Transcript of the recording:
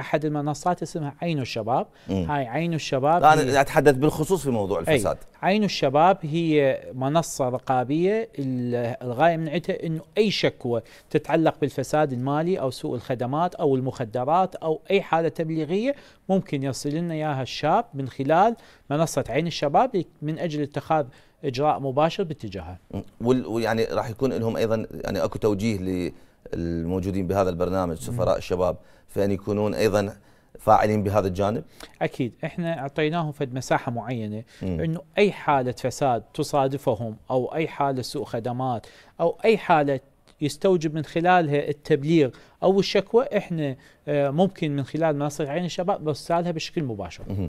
احد المنصات اسمها عين الشباب مم. هاي عين الشباب انا اتحدث بالخصوص في موضوع الفساد عين الشباب هي منصه رقابيه الغايه من عندها انه اي شكوى تتعلق بالفساد المالي او سوء الخدمات او المخدرات او اي حاله تبليغيه ممكن يصل لنا اياها الشاب من خلال منصه عين الشباب من اجل اتخاذ اجراء مباشر باتجاهها ويعني راح يكون لهم ايضا يعني اكو توجيه ل الموجودين بهذا البرنامج سفراء الشباب فان يكونون ايضا فاعلين بهذا الجانب؟ اكيد احنا اعطيناهم فد مساحه معينه انه اي حاله فساد تصادفهم او اي حاله سوء خدمات او اي حاله يستوجب من خلالها التبليغ او الشكوى احنا آه، ممكن من خلال منصه عين الشباب نرسلها بشكل مباشر.